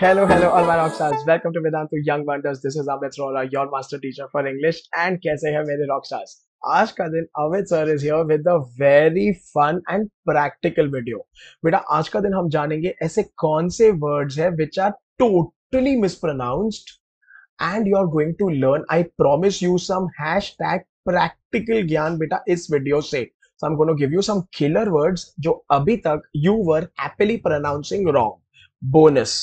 Hello, hello, all my rockstars. Welcome to Vedant to Young Wonders. This is Amit Rora, your master teacher for English. And कैसे हैं मेरे rockstars? आज का दिन Amit sir is here with a very fun and practical video बेटा आज का दिन हम जानेंगे ऐसे कौन से वर्ड्स हैं which are totally mispronounced and you are going to learn I promise you some hashtag practical ज्ञान बेटा इस वीडियो से So I'm going to give you some killer words जो अभी तक you were happily pronouncing wrong. Bonus.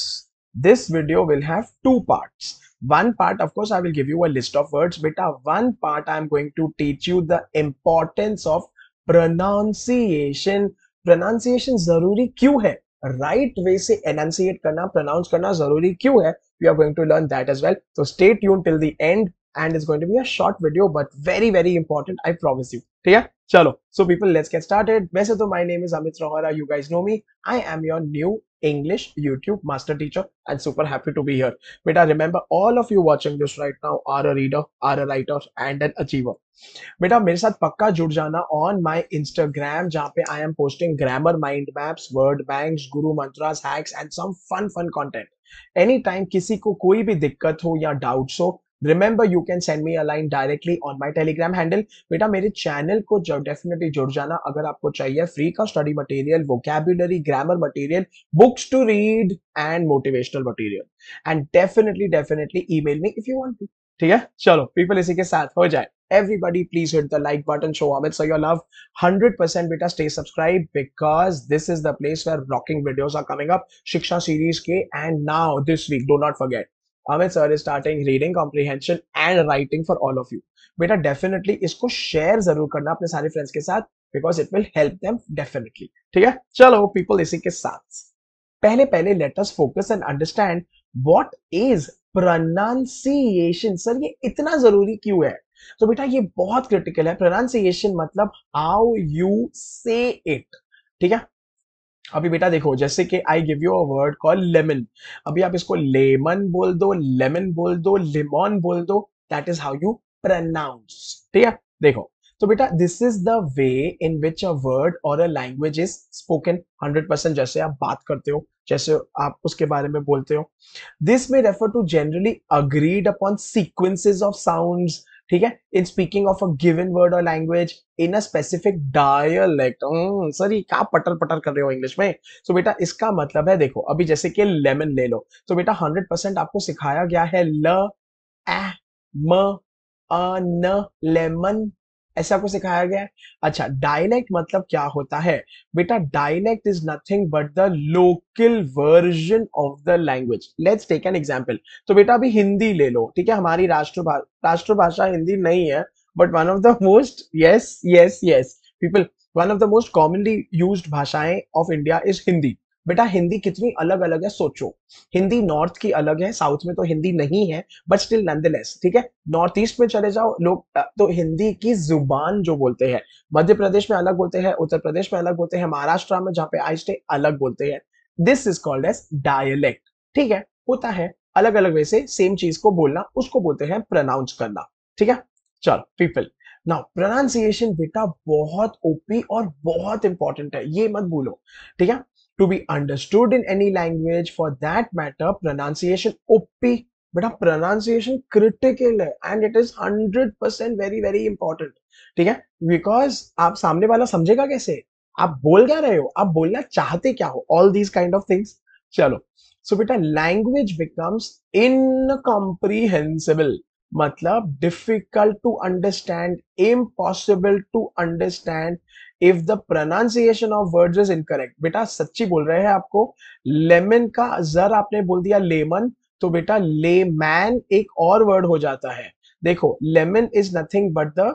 this video will have two parts one part of course i will give you a list of words but uh, one part i'm going to teach you the importance of pronunciation pronunciation zaruri kyun hai right way se enunciate karna pronounce karna zaruri kyun hai we are going to learn that as well so stay tuned till the end and it's going to be a short video but very very important i promise you yeah chalo so people let's get started वैसे my name is amit rohara you guys know me i am your new English YouTube Master Teacher and super happy to be here. Beta, remember all of you watching this right now are a reader, are a writer and an achiever. बेटा मेरे साथ पक्का जुड़ जाना on my Instagram जहाँ पे I am posting grammar mind maps word banks guru mantras hacks and some fun fun content any time किसी को कोई भी दिक्कत हो या डाउट्स हो remember you can send me a line directly on my Telegram handle बेटा मेरे चैनल को जो डेफिनेटली जुड़ जाना अगर आपको चाहिए फ्री का स्टडी मटीरियल वो vocabulary grammar material books to read and motivational material and definitely definitely email me if you want to ठीक है चलो पीपल इसी के साथ हो जाए everybody please hit the like button show Amit so your love hundred percent बेटा stay subscribed because this is the place where rocking videos are coming up Shiksha series के and now this week do not forget Amit sir is starting reading comprehension and writing for all of you बेटा definitely इसको share जरूर करना अपने सारे friends के साथ because it will help them definitely ठीक है चलो पीपल इसी के साथ पहले पहले let us focus and understand what is pronunciation sir ये इतना जरूरी क्यों है तो बेटा ये बहुत क्रिटिकल है प्रोनाउंसिएशन मतलब हाउ यू से इट ठीक है अभी बेटा देखो जैसे कि I give you a word call lemon अभी आप इसको लेमन बोल दो लेमन बोल दो लेमन बोल दो that is how you pronounce ठीक है देखो तो बेटा this is the way in which a word or a language is spoken hundred percent जैसे आप बात करते हो जैसे आप उसके बारे में बोलते हो this may refer to generally agreed upon sequences of sounds ठीक है in speaking of a given word or language in a specific dialect sorry क्या पटर पटर कर रहे हो इंग्लिश में सो so, बेटा इसका मतलब है देखो अभी जैसे कि लेमन ले लो तो so, बेटा हंड्रेड परसेंट आपको सिखाया गया है ल ए म अ न लेमन ऐसे आपको सिखाया गया है अच्छा डायलेक्ट मतलब क्या होता है बेटा dialect is nothing but the local version of the language let's take an example तो बेटा अभी हिंदी ले लो ठीक है हमारी राष्ट्रभाषा राष्ट्रभाषा हिंदी नहीं है but one of the most yes yes yes people one of the most commonly used भाषाएं ऑफ इंडिया इज हिंदी बेटा हिंदी कितनी अलग अलग है सोचो हिंदी नॉर्थ की अलग है साउथ में तो हिंदी नहीं है बट स्टिल नंदलेस ठीक है नॉर्थ ईस्ट में चले जाओ लोग तो हिंदी की जुबान जो बोलते हैं मध्य प्रदेश में अलग बोलते हैं उत्तर प्रदेश में अलग बोलते हैं महाराष्ट्र में जहाँ पे आई स्टे अलग बोलते हैं this is called as dialect ठीक है होता है अलग अलग वे से सेम चीज को बोलना उसको बोलते हैं प्रनाउंस करना ठीक है चलो पीपल नाउ प्रोनाउंसिएशन बेटा बहुत ओपी और बहुत इंपॉर्टेंट है ये मत भूलो ठीक है to be understood in any language for that matter pronunciation op बेटा प्रोनाउंसिएशन क्रिटिकल है and it is hundred percent very very important ठीक है बिकॉज आप सामने वाला समझेगा कैसे आप बोल क्या रहे हो आप बोलना चाहते क्या हो all these kind of things चलो सो बेटा लैंग्वेज बिकम्स इनकॉम्प्रीहेंसिबल मतलब difficult to understand impossible to understand if the pronunciation of word is incorrect बेटा सच्ची बोल रहे हैं आपको लेमन का जर आपने बोल दिया लेमन तो बेटा लेमैन एक और वर्ड हो जाता है देखो lemon is nothing but the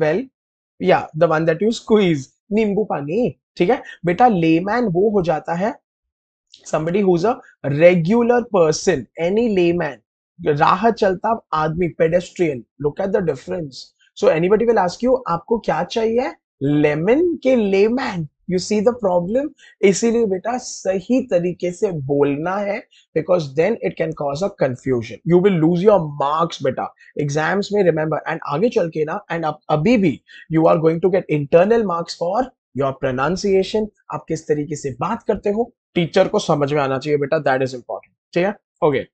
well या the one that you squeeze नींबू पानी ठीक है बेटा लेमैन वो हो जाता है somebody who's a regular person any layman राह चलता आदमी pedestrian look at the difference so anybody will ask you आपको क्या चाहिए लेमन के layman you see the problem इसीलिए बेटा सही तरीके से बोलना है because then it can cause a confusion you will lose your marks बेटा एग्जाम्स में रिमेंबर एंड आगे चल के ना एंड अभी भी you are going to get internal marks for your pronunciation आप किस तरीके से बात करते हो टीचर को समझ में आना चाहिए बेटा दैट इज इंपॉर्टेंट ठीक है ओके okay.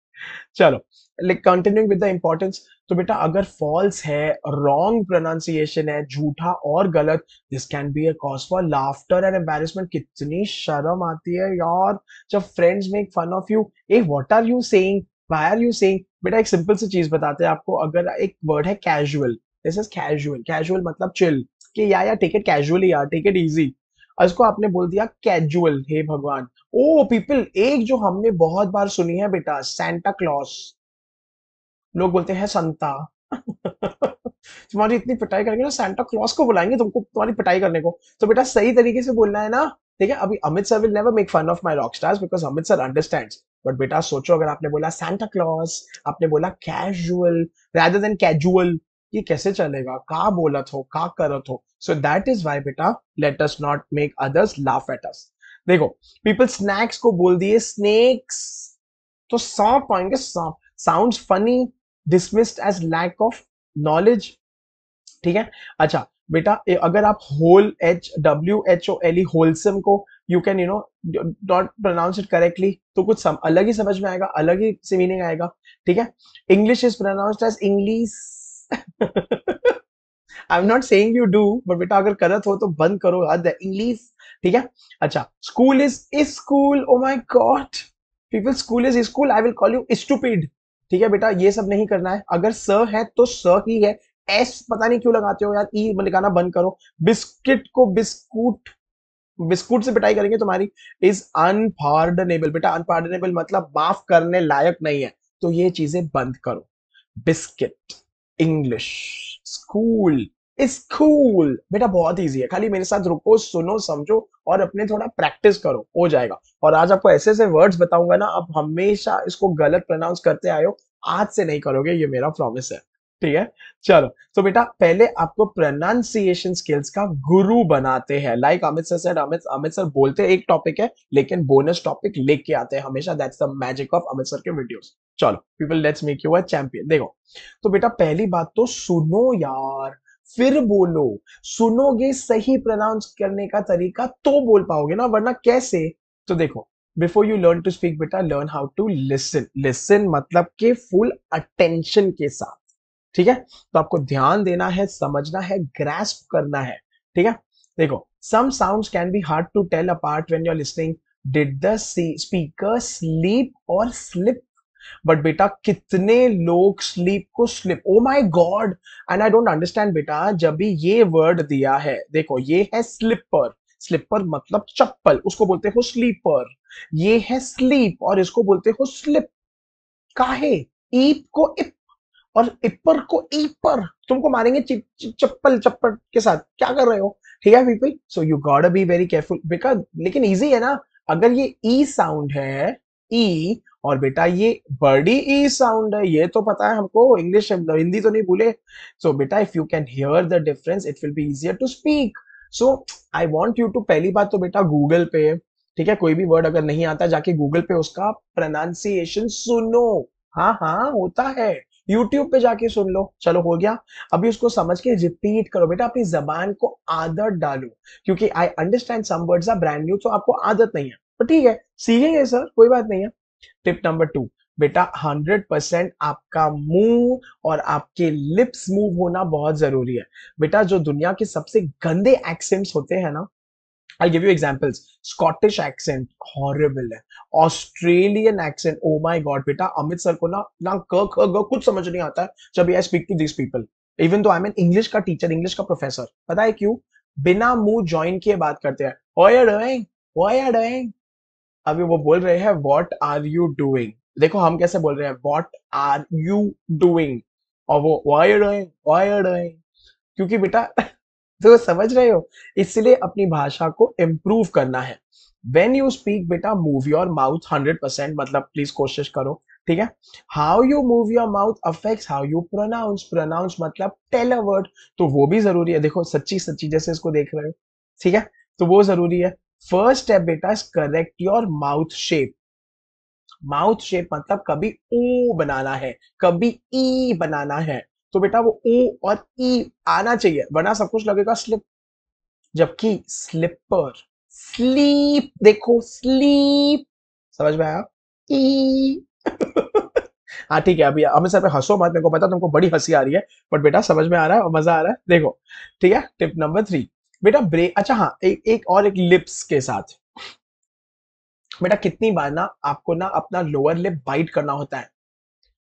चलो like continuing with the importance तो बेटा अगर फॉल्स है रॉन्ग प्रोनाउंसिएशन है झूठा और गलत this can be a cause for laughter and embarrassment कितनी शर्म आती है यार जब friends make fun of you ए what are you saying why are you saying बेटा एक सिंपल सी चीज बताते हैं आपको अगर एक वर्ड है casual this is casual casual मतलब चिल कि या या टेक इट कैजुअली यार टेक इट इजी इसको आपने बोल दिया कैजुअल हे भगवान ओ पीपल एक जो हमने बहुत बार सुनी है बेटा सेंटा क्लॉस लोग बोलते हैं संता तुम्हारी इतनी पिटाई करेंगे ना सेंटा क्लॉस को बुलाएंगे तुमको तुम्हारी पिटाई करने को तो बेटा सही तरीके से बोलना है ना ठीक है अभी Amit sir will never make fun of my rockstars because Amit sir understand but बेटा सोचो अगर आपने बोला सेंटा क्लॉस आपने बोला कैजुअल रैदर देन कैजुअल ये कैसे चलेगा का बोलत हो का करत हो सो दैट इज वाई बेटा let us not make others laugh at us देखो पीपल स्नैक्स को बोल दिए स्नेक्स तो सांप आएंगे सांप sound funny dismissed as lack of knowledge ठीक है अच्छा बेटा अगर आप whole H W H O L E wholesome को यू कैन यू नो डॉट प्रोनाउंस इट करेक्टली तो कुछ सम, अलग ही समझ में आएगा अलग ही से मीनिंग आएगा ठीक है English is pronounced as English I am not saying you do but बेटा अगर करत हो तो बंद करो हद है इंग्लिश ठीक है अच्छा school is is school oh my god people school is school I will call you stupid ठीक है बेटा ये सब नहीं करना है अगर स है तो स ही है एस पता नहीं क्यों लगाते हो यार ई e लगाना बंद करो बिस्किट को बिस्कुट बिस्कुट से पिटाई करेंगे तुम्हारी इज अनपार्डनेबल बेटा अनपार्डनेबल मतलब माफ करने लायक नहीं है तो ये चीजें बंद करो बिस्किट इंग्लिश स्कूल स्कूल बेटा बहुत इजी है खाली मेरे साथ रुको सुनो समझो और अपने थोड़ा प्रैक्टिस करो हो जाएगा और आज आपको ऐसे ऐसे वर्ड्स बताऊंगा ना आप हमेशा इसको गलत प्रोनाउंस करते आए हो आज से नहीं करोगे ये मेरा प्रॉमिस है ठीक है चलो तो बेटा पहले आपको प्रोनाउंसिएशन स्किल्स का गुरु बनाते हैं like Amit sir sir Amit Amit sir बोलते एक टॉपिक है लेकिन बोनस टॉपिक लेके आते हैं हमेशा that's the magic of Amit sir के वीडियोस चलो people let's make you a champion देखो तो बेटा पहली बात तो सुनो यार फिर बोलो सुनोगे सही प्रोनाउंस करने का तरीका तो बोल पाओगे ना वरना कैसे तो देखो before you learn to speak बेटा learn how to listen listen मतलब के फुल अटेंशन के साथ ठीक है तो आपको ध्यान देना है समझना है ग्रेस्प करना है ठीक है देखो some sound can be hard to tell apart when you're listening did the speaker sleep और स्लिप बट बेटा कितने लोग स्लीप को slip oh my god and I don't understand बेटा जब भी ये वर्ड दिया है देखो ये है स्लिपर स्लिपर मतलब चप्पल उसको बोलते हो स्लीपर ये है स्लीप और इसको बोलते हो स्लिप काहे ईप को इप और इपर को ईपर तुमको मारेंगे चप्पल चप्पल के साथ क्या कर रहे हो ठीक है people so you got be very careful because लेकिन इजी है ना अगर ये ई e साउंड है ई e, और बेटा ये बड़ी ई साउंड है ये तो पता है हमको इंग्लिश मतलब हिंदी तो नहीं भूले सो बेटा if you can hear the difference it will be easier to speak so I want you to पहली बात तो बेटा गूगल पे ठीक है कोई भी वर्ड अगर नहीं आता जाके गूगल पे उसका प्रोनाउंसिएशन सुनो हाँ हाँ होता है यूट्यूब पे जाके सुन लो चलो हो गया अभी उसको समझ के रिपीट करो बेटा अपनी जबान को आदत डालो क्योंकि I understand some words are brand new तो आपको आदत नहीं है तो ठीक है सीखेंगे सर कोई बात नहीं है टिप नंबर टू बेटा हंड्रेड परसेंट आपका मुंह और आपके लिप्स मूव होना बहुत जरूरी है बेटा जो दुनिया के सबसे गंदे एक्सेंट्स होते हैं ना I'll give you examples. Scottish accent horrible है. Australian accent oh my god बेटा अमित सर को ना ना क ख ग कुछ समझ नहीं आता जब I speak to this people even though I am English का टीचर इंग्लिश का प्रोफेसर पता है क्यों बिना मुंह ज्वाइन किए बात करते हैं ओ यार डूइंग ओ यार डूइंग अभी वो बोल रहे हैं वॉट आर यू डूइंग देखो हम कैसे बोल रहे हैं वॉट आर यू डूइंग और वो वायर डूइंग वायर डूइंग क्योंकि बेटा तो समझ रहे हो इसलिए अपनी भाषा को इम्प्रूव करना है वेन यू स्पीक बेटा move your mouth hundred percent मतलब प्लीज कोशिश करो ठीक है how you move your mouth affect how you pronounce pronounce मतलब टेल अ वर्ड तो वो भी जरूरी है देखो सच्ची सच्ची जैसे इसको देख रहे हो ठीक है तो वो जरूरी है फर्स्ट स्टेप बेटा is correct your mouth shape mouth shape मतलब कभी ओ बनाना है कभी ई बनाना है तो बेटा वो ओ और ई आना चाहिए वरना सब कुछ लगेगा स्लिप जबकि स्लिपर स्लीप देखो स्लीप समझ में आया ई हाँ ठीक है अभी हमें सर पे हंसो मत मेरे को पता तुमको बड़ी हंसी आ रही है बट बेटा समझ में आ रहा है और मजा आ रहा है देखो ठीक है टिप नंबर थ्री बेटा ब्रेक अच्छा हाँ ए, एक और एक लिप्स के साथ बेटा कितनी बार ना आपको ना अपना लोअर लिप बाइट करना होता है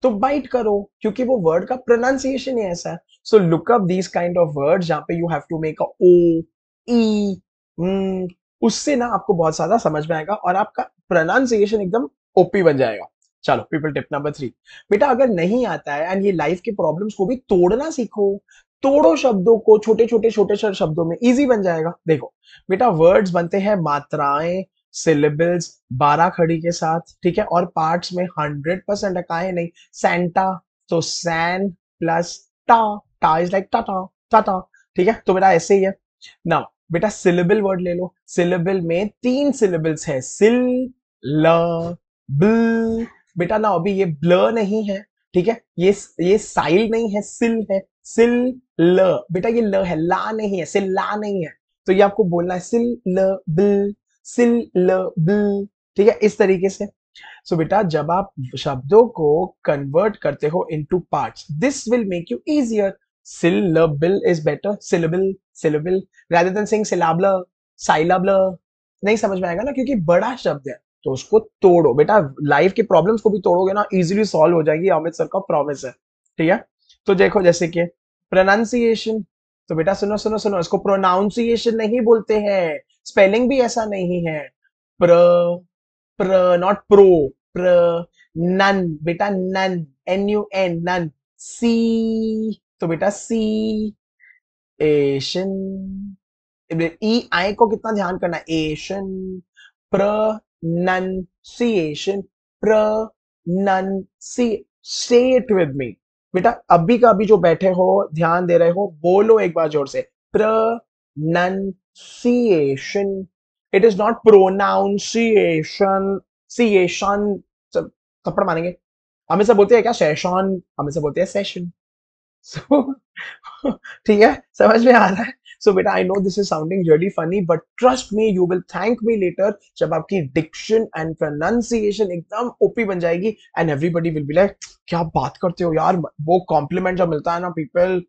तो बाइट करो क्योंकि वो वर्ड का प्रोनाउंसिएशन ही ऐसा है so look up this kind of word जहां पे you have to make a O E उससे ना आपको बहुत ज्यादा समझ में आएगा और आपका प्रोनाउंसिएशन एकदम ओपी बन जाएगा चलो पीपल टिप नंबर थ्री बेटा अगर नहीं आता है एंड ये लाइफ के प्रॉब्लम्स को भी तोड़ना सीखो तोड़ो शब्दों को छोटे छोटे छोटे छोटे शब्दों में इजी बन जाएगा देखो बेटा वर्ड्स बनते हैं मात्राएं सिलेबल्स बारह खड़ी के साथ ठीक है और पार्ट्स में हंड्रेड परसेंट है नहीं सेंटा तो सैन प्लस टा टा इज लाइक टाटा टाटा ठीक है तो बेटा ऐसे ही है ना बेटा सिलेबल वर्ड ले लो सिलेबल में तीन सिलेबल्स है सिल ल बेटा ना अभी ये ब्ल नहीं है ठीक है ये ये साइल नहीं है सिल है सिल ल बेटा ये ल है ला नहीं है सिल ला नहीं है तो ये आपको बोलना है सिल ल बिल सिलबल ठीक है इस तरीके से सो so, बेटा जब आप शब्दों को कन्वर्ट करते हो into parts this will make you easier syllable is better syllable syllable rather than saying syllable syllable नहीं समझ में आएगा ना क्योंकि बड़ा शब्द है तो उसको तोड़ो बेटा लाइफ के प्रॉब्लम्स को भी तोड़ोगे ना इजीली सॉल्व हो जाएगी अमित सर का प्रॉमिस है ठीक है तो देखो जैसे कि प्रोनाउंसिएशन तो बेटा सुनो सुनो सुनो इसको प्रोनाउंसिएशन नहीं बोलते हैं स्पेलिंग भी ऐसा नहीं है pro pro not pro pro nun बेटा nun N U N nun C तो बेटा सी एशन ई आई को कितना ध्यान करना एशन pro ation pro nun C set with me बेटा अभी का अभी जो बैठे हो ध्यान दे रहे हो बोलो एक बार जोर से nun pronunciation. It is not pronunciation. Ciation. सब थप्पड़ मानेंगे हम इसे बोलते हैं क्या सेशन हम इसे बोलते हैं सेशन सो ठीक है समझ में आ रहा है सो बेटा I know this is sounding really funny but trust me you will thank me later जब आपकी डिक्शन एंड प्रोनाउंसिएशन एकदम ओपी बन जाएगी and everybody will be like क्या बात करते हो यार वो कॉम्प्लीमेंट जब मिलता है ना people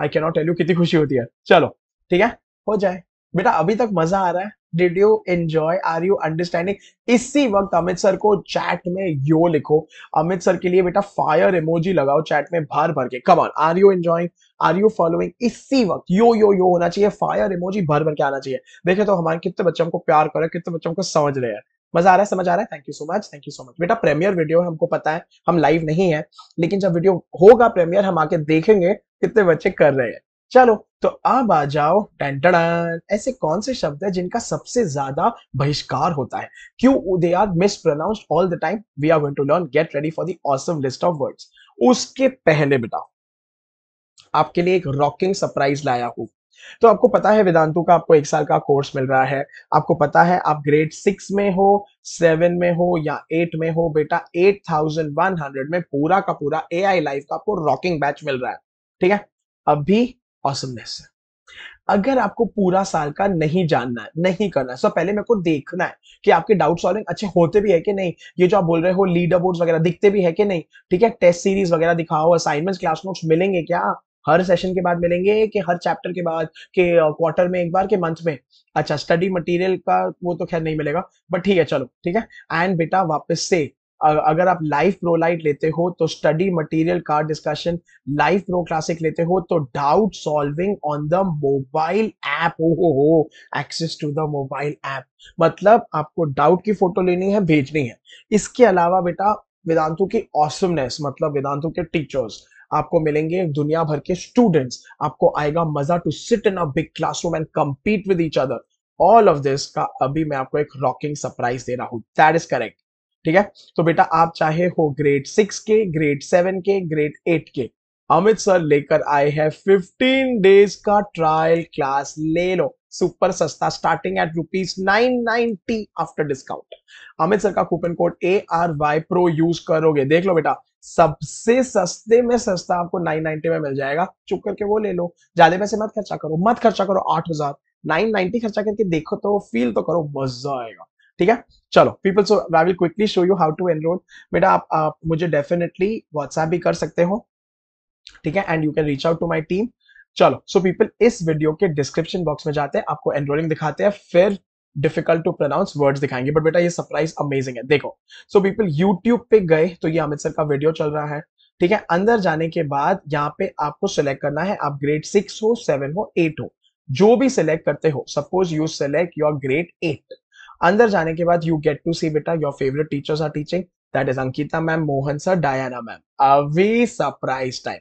I can not tell you कितनी खुशी होती है चलो ठीक है हो जाए बेटा अभी तक मजा आ रहा है did you enjoy are you understanding इसी वक्त अमित सर को चैट में यो लिखो अमित सर के लिए बेटा फायर इमोजी लगाओ चैट में भर भर के on are you enjoying are you following इसी वक्त यो यो यो होना चाहिए फायर इमोजी भर भर के आना चाहिए देखे तो हमारे कितने बच्चों को प्यार कर कितने बच्चों को समझ रहे हैं मजा आ रहा है समझ आ रहा है thank you so much thank you so much बेटा प्रीमियर वीडियो है हमको पता है हम लाइव नहीं है लेकिन जब वीडियो होगा प्रीमियर हम आके देखेंगे कितने बच्चे कर रहे हैं चलो तो अब आ जाओ टेंटन ऐसे कौन से शब्द है जिनका सबसे ज्यादा बहिष्कार होता है क्यों they are mispronounced all the time we are going to learn get ready for the awesome list of words उसके पहले बेटा आपके लिए एक रॉकिंग सरप्राइज लाया हूं तो आपको पता है वेदांतु का आपको एक साल का कोर्स मिल रहा है आपको पता है आप ग्रेड सिक्स में हो सेवन में हो या एट में हो बेटा एट थाउजेंड वन हंड्रेड में पूरा का पूरा ए आई लाइफ का आपको रॉकिंग बैच मिल रहा है ठीक है अभी ऑसमनेस है अगर आपको पूरा साल का नहीं जानना है नहीं करना है सब पहले मेरे को देखना है कि आपके डाउट सॉल्विंग अच्छे होते भी है कि नहीं ये जो आप बोल रहे हो लीडर बोर्ड वगैरह दिखते भी है कि नहीं ठीक है टेस्ट सीरीज वगैरह दिखाओ असाइनमेंट क्लास नोट्स मिलेंगे क्या हर सेशन के बाद मिलेंगे कि हर चैप्टर के बाद के क्वार्टर में एक बार के मंथ में अच्छा स्टडी मटेरियल का वो तो खैर नहीं मिलेगा बट ठीक है चलो ठीक है एंड बेटा वापस से अगर आप लाइव प्रो लाइट लेते हो तो स्टडी मटेरियल कार डिस्कशन लाइव प्रो क्लासिक लेते हो तो doubt solving on the mobile app हो हो access to the mobile app मतलब आपको डाउट की फोटो लेनी है भेजनी है इसके अलावा बेटा वेदांतु की ऑसमनेस मतलब वेदांतु के टीचर्स आपको मिलेंगे दुनिया भर के स्टूडेंट्स आपको आएगा मजा to sit in a big classroom and compete with each other all of this का अभी मैं आपको एक रॉकिंग सरप्राइज दे रहा हूँ दैट इज करेक्ट ठीक है तो बेटा आप चाहे हो ग्रेड सिक्स के ग्रेड सेवन के ग्रेड एट के अमित सर लेकर आए हैं फिफ्टीन डेज का ट्रायल क्लास ले लो सुपर सस्ता starting at rupees nine ninety after discount Amit sir का coupon code A R Y pro use करोगे देख लो बेटा सबसे सस्ते में सस्ता आपको नाइन नाइनटी में मिल जाएगा चुप करके वो ले लो ज्यादा पैसे मत खर्चा करो मत खर्चा करो आठ हजार नाइन नाइनटी खर्चा करके देखो तो फील तो करो मजा आएगा ठीक है चलो people so I will quickly show you how to enroll बेटा आप, आप मुझे डेफिनेटली व्हाट्सएप भी कर सकते हो ठीक है and you can reach out to my team चलो सो so पीपल इस वीडियो के डिस्क्रिप्शन बॉक्स में जाते हैं आपको एनरोलिंग दिखाते हैं फिर डिफिकल्ट टू प्रोनाउंस वर्ड्स दिखाएंगे बट बेटा ये सरप्राइज अमेजिंग है देखो सो पीपल यूट्यूब पे गए तो ये अमित सर का वीडियो चल रहा है ठीक है अंदर जाने के बाद यहाँ पे आपको सिलेक्ट करना है आप ग्रेड सिक्स हो सेवन हो एट हो जो भी सिलेक्ट करते हो suppose you select your grade eight अंदर जाने के बाद यू गेट टू सी बेटा your favourite teachers are teaching that is Ankita ma'am Mohan sir Diana ma'am away surprise time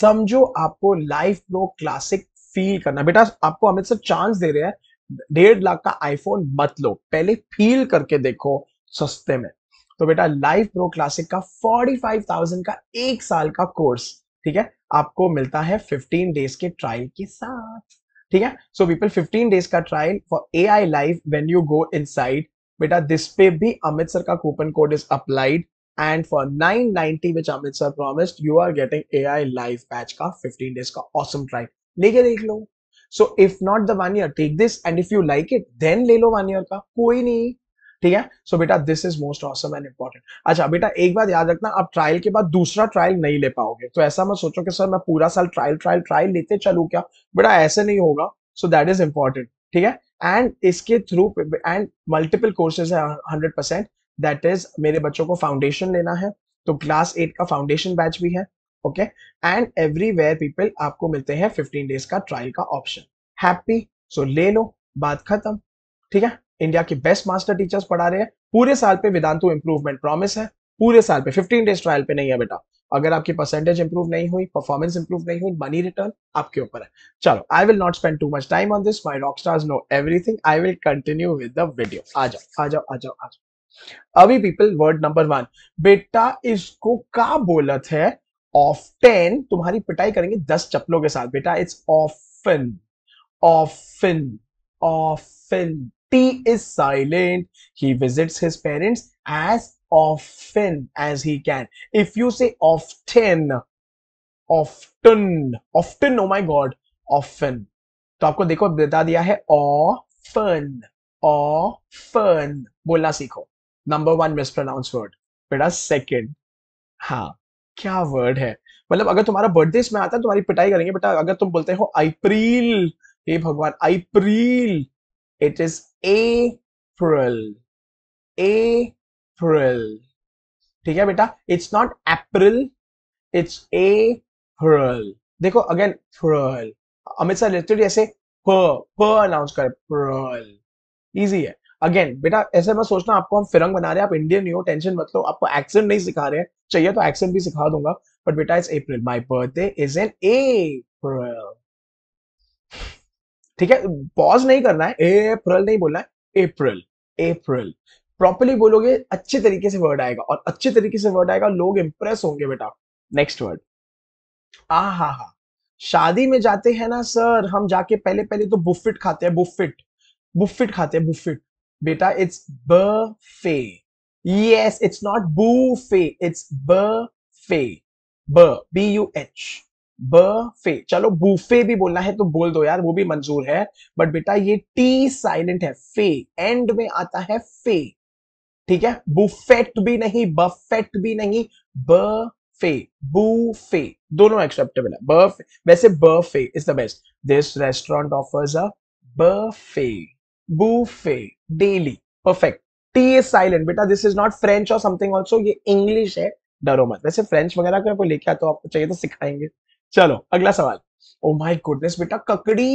समझो आपको लाइफ प्रो क्लासिक फील करना बेटा आपको अमित सर चांस दे रहे हैं डेढ़ लाख का आईफोन मत लो पहले फील करके देखो सस्ते में तो बेटा लाइफ प्रो क्लासिक का 45,000 का एक साल का कोर्स ठीक है आपको मिलता है 15 डेज के ट्रायल के साथ ठीक है सो पीपल 15 डेज का trial for A I live when you go inside बेटा दिस पे भी अमित सर का coupon code is applied and for 990 which Amit sir promised you are getting A I live batch का 15 days का awesome trial लेके देख लो so if not the one year take this and if you like it then ले लो one year का कोई नहीं ठीक है सो so, बेटा this is most awesome and important अच्छा बेटा एक बात याद रखना आप ट्रायल के बाद दूसरा ट्रायल नहीं ले पाओगे तो ऐसा मैं सोचो कि सर मैं पूरा साल ट्रायल ट्रायल ट्रायल लेते चलू क्या बेटा ऐसे नहीं होगा सो दैट इज इम्पोर्टेंट ठीक है एंड इसके थ्रू एंड मल्टीपल कोर्सेज है हंड्रेड परसेंट दैट इज मेरे बच्चों को फाउंडेशन लेना है तो क्लास एट का फाउंडेशन बैच भी है ओके एंड एवरीवेयर पीपल आपको मिलते हैं फिफ्टीन डेज का ट्रायल का ऑप्शन हैप्पी सो ले लो बात खत्म ठीक है इंडिया के बेस्ट मास्टर टीचर्स पढ़ा रहे हैं पूरे साल पे वेदांतु इंप्रूवमेंट प्रॉमिस है पूरे साल पे 15 डेज ट्रायल पे नहीं है बेटा अगर आपकी परसेंटेज इंप्रूव नहीं हुई परफॉर्मेंस इंप्रूव नहीं हुई मनी रिटर्न आपके ऊपर है चलो I will not spend too much time on this my rock stars know everything I will continue with the video आ जाओ आ जाओ आ जाओ आ जाओ अभी पीपल वर्ड नंबर वन बेटा इसको का बोलत है ऑफ टेन तुम्हारी पिटाई करेंगे दस चप्पलों के साथ बेटा it's often often often T is silent. He visits his parents as often as he can. If you say often, often, often, oh my god, often. तो आपको देखो बता दिया है often, often बोलना सीखो नंबर वन मिसप्रोनाउंस वर्ड बेटा second हाँ क्या वर्ड है मतलब अगर तुम्हारा बर्थडे इसमें आता है तुम्हारी पिटाई करेंगे बेटा अगर तुम बोलते हो अप्रैल हे भगवान अप्रैल It is April. April. ठीक है बेटा it's not April it's April देखो अगेन प्रल अमित सर लिटरली ऐसे प प अनाउंस कर प्रल इजी है अगेन बेटा ऐसे मैं सोचना आपको हम फिरंग बना रहे हैं आप इंडियन नहीं हो टेंशन मत लो आपको एक्सेंट नहीं सिखा रहे हैं चाहिए तो एक्सेंट भी सिखा दूंगा बट बेटा it's April my birthday is in April ठीक है पॉज नहीं करना है अप्रैल नहीं बोलना है अप्रैल अप्रैल प्रॉपरली बोलोगे अच्छे तरीके से वर्ड आएगा और अच्छे तरीके से वर्ड आएगा लोग इंप्रेस होंगे बेटा नेक्स्ट वर्ड आ हा हा शादी में जाते हैं ना सर हम जाके पहले पहले तो बुफिट खाते हैं बुफिट बुफिट खाते हैं बुफिट बेटा it's buffet yes it's not fay it's buffet b B U H buffet चलो बूफे भी बोलना है तो बोल दो यार वो भी मंजूर है बट बेटा ये टी साइलेंट है फे एंड में आता है फे ठीक है बुफेट भी नहीं बफेट भी नहीं बफे बूफे दोनों एक्सेप्टेबल है बफे वैसे buffet is the best this restaurant offers a buffet buffet daily perfect T is silent बेटा दिस इज नॉट फ्रेंच और समथिंग ऑल्सो ये इंग्लिश है डरो मत वैसे फ्रेंच वगैरह को लेके आता तो आपको चाहिए तो सिखाएंगे चलो अगला सवाल ओ माय गुडनेस बेटा ककड़ी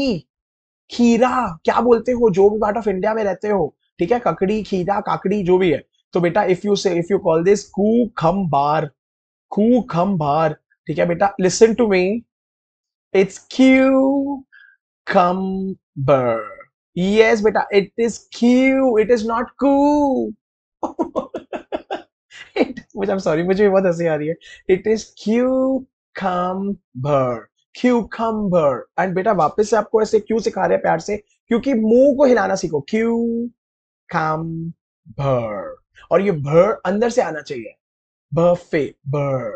खीरा क्या बोलते हो जो भी पार्ट ऑफ इंडिया में रहते हो ठीक है ककड़ी खीरा काकड़ी जो भी है तो बेटा if you say if you call this cucumber cucumber ठीक है बेटा listen to me it's cucumber yes बेटा it is Q it is not coo मुझे सॉरी मुझे बहुत हंसी आ रही है it is Q cucumber cucumber and बेटा वापस से आपको ऐसे क्यों सिखा रहे हैं प्यार से क्योंकि मुंह को हिलाना सीखो क्यू कम भर और ये भर अंदर से आना चाहिए बफे भर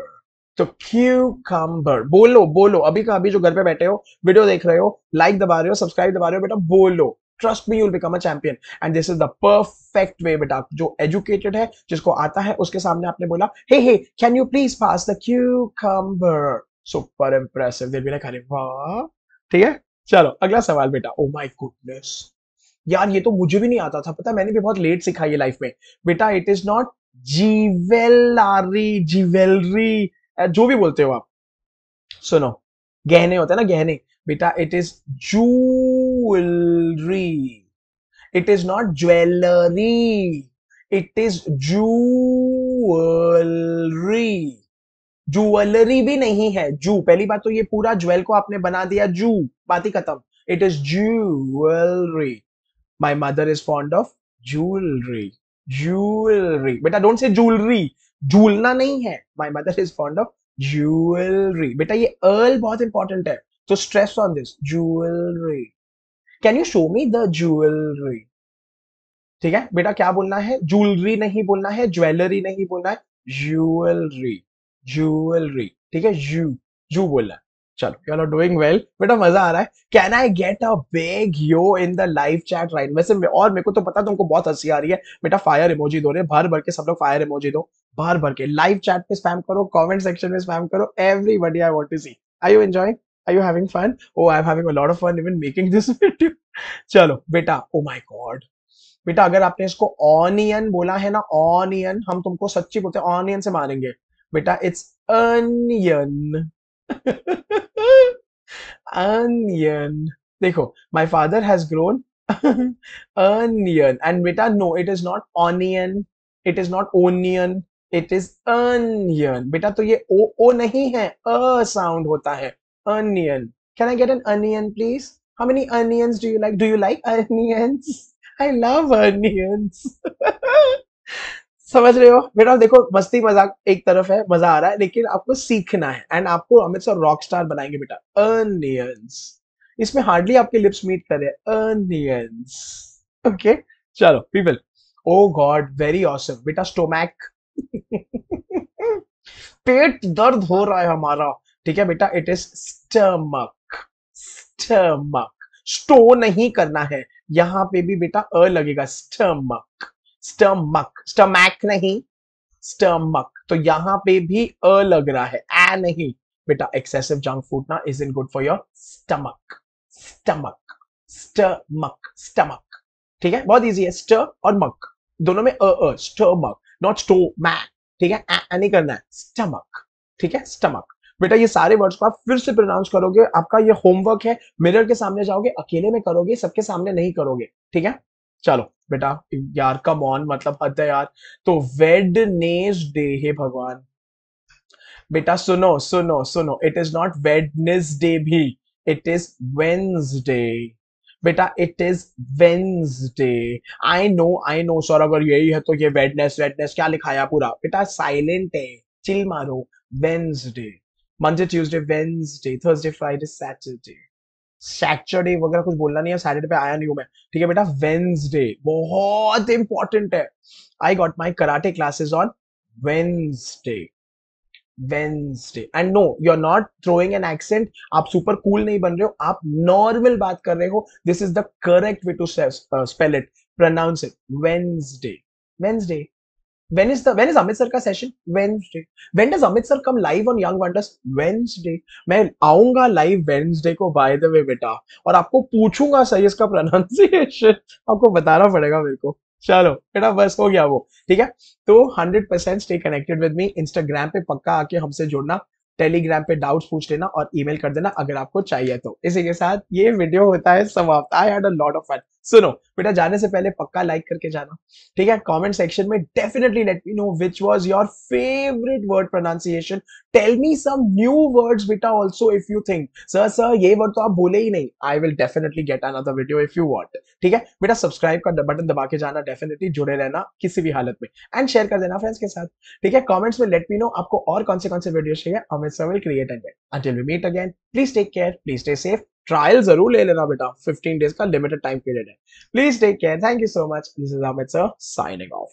तो क्यू कम भर बोलो बोलो अभी का अभी जो घर पे बैठे हो वीडियो देख रहे हो लाइक दबा रहे हो सब्सक्राइब दबा रहे हो बेटा बोलो trust me you'll become a champion and this is the perfect way बेटा जो एजुकेटेड है जिसको आता है उसके सामने आपने बोला hey hey can you please pass the Q cucumber super impressive दे ठीक है चलो अगला सवाल बेटा ओ माई गुडनेस यार ये तो मुझे भी नहीं आता था पता मैंने भी बहुत लेट सीखा ये लाइफ में बेटा it is not jewellery jewellery जो भी बोलते हो आप सुनो गहने होते हैं ना गहने बेटा it is jewellery it is not jewellery it is jewelry jewellery भी नहीं है जू पहली बात तो ये पूरा ज्वेल को आपने बना दिया जू बात ही खत्म it is jewellery my mother is fond of jewellery jewellery बेटा डोंट से ज्वेलरी झूलना नहीं है my mother is fond of jewellery बेटा ये अर्ल बहुत इंपॉर्टेंट है So stress on this jewelry. Can you show me the jewelry? ठीक है बेटा क्या बोलना है ज्वेलरी नहीं बोलना है ज्वेलरी नहीं बोलना है ज्वेलरी ज्वेलरी ठीक है जू जू बोलना चलो यू आर डूइंग वेल बेटा मजा आ रहा है can I get a big yo in the live chat right वैसे मैं और मेरे को तो पता तुमको बहुत हंसी आ रही है बेटा फायर इमोजी दो रहे भर भर के सब लोग फायर इमोजी दो भर भर के लाइव चैट पे स्पैम करो कमेंट सेक्शन में स्पैम करो everybody I want to see I you enjoying are you having fun oh i'm having a lot of fun even making this video चलो बेटा ओ माय गॉड बेटा अगर आपने इसको ऑनियन बोला है ना ऑनियन हम तुमको सच्ची बोलते हैं ऑनियन से मारेंगे बेटा इट्स अनियन अनियन देखो my father has grown onion and beta no it is not onion it is not onion it is onion बेटा तो ये ओ ओ नहीं है अ साउंड होता है onion. Can I get an onion, please? How many onions do you like? Do you like onions? I love onions. समझ रहे हो बेटा देखो मस्ती मजाक एक तरफ है मजा आ रहा है लेकिन आपको सीखना है एंड आपको अमित सर रॉक स्टार बनाएंगे बेटा अनियंस इसमें हार्डली आपके लिप्स मीट कर रहे हैं अर्नियंस ओके चलो people oh god very awesome बेटा स्टोमैक पेट दर्द हो रहा है हमारा ठीक है बेटा इट इज स्टमक स्टमक स्टो नहीं करना है यहां पे भी बेटा अ लगेगा स्टमक स्टमक स्टमैक नहीं स्टमक तो यहां पे भी अ लग रहा है ए नहीं बेटा एक्सेसिव जंक फूड ना is in good for your stomach stomach stomach stomach ठीक है बहुत इजी है स्ट और मक दोनों में uh uh stomach not stomach ठीक है ए नहीं करना है स्टमक ठीक है स्टमक बेटा ये सारे वर्ड्स को आप फिर से प्रोनाउंस करोगे आपका ये होमवर्क है मिरर के सामने जाओगे अकेले में करोगे सबके सामने नहीं करोगे ठीक है चलो बेटा यार का मौन मतलब हद है यार तो वेडनेस डे हे भगवान बेटा सुनो सुनो सुनो it is not Wednesday भी इट इज वेन्सडे बेटा it is Wednesday I know I know sir अगर यही है तो ये वेडनेस वेडनेस क्या लिखाया पूरा बेटा साइलेंट है चिल मारो Wednesday Monday Tuesday Wednesday Thursday Friday Saturday Saturday वगैरह कुछ बोलना नहीं है सैटरडे पे आया नहीं हूं मैं ठीक है बेटा वेंसडे बहुत इंपॉर्टेंट है I got my karate classes on Wednesday Wednesday and no you are not throwing an accent आप सुपर कूल cool नहीं बन रहे हो आप नॉर्मल बात कर रहे हो this is the correct way to spell it pronounce it Wednesday Wednesday when is the when is Amit sir का session Wednesday when does Amit sir come live on Young Wonders Wednesday मैं आऊंगा live Wednesday को by the way बेटा और आपको पूछूंगा सही इसका pronunciation आपको बताना पड़ेगा मेरे को चलो बेटा बस हो गया वो ठीक है तो 100% percent stay connected with me Instagram पे पक्का आके हमसे जुड़ना टेलीग्राम पे डाउट्स पूछ लेना और ईमेल कर देना अगर आपको चाहिए तो इसी के साथ ये वीडियो होता है समाप्त I had a lot of fun सुनो बेटा जाने से पहले पक्का लाइक करके जाना ठीक है कमेंट सेक्शन में definitely let me know which was your favourite word pronunciation tell me some new words बेटा also if you think sir sir ये वर्ड तो आप बोले ही नहीं I will definitely get another video if you want ठीक है बेटा सब्सक्राइब का बटन दबा के जाना डेफिनेटली जुड़े रहना किसी भी हालत में एंड शेयर कर देना फ्रेंड्स के साथ ठीक है कॉमेंट्स में लेट मी नो आपको और कौन से कौन से वीडियो चाहिए Amit sir will create and until we meet again please take care please stay safe trial जरूर ले लेना बेटा 15 डेज का लिमिटेड टाइम पीरियड है please take care thank you so much this is Amit sir signing of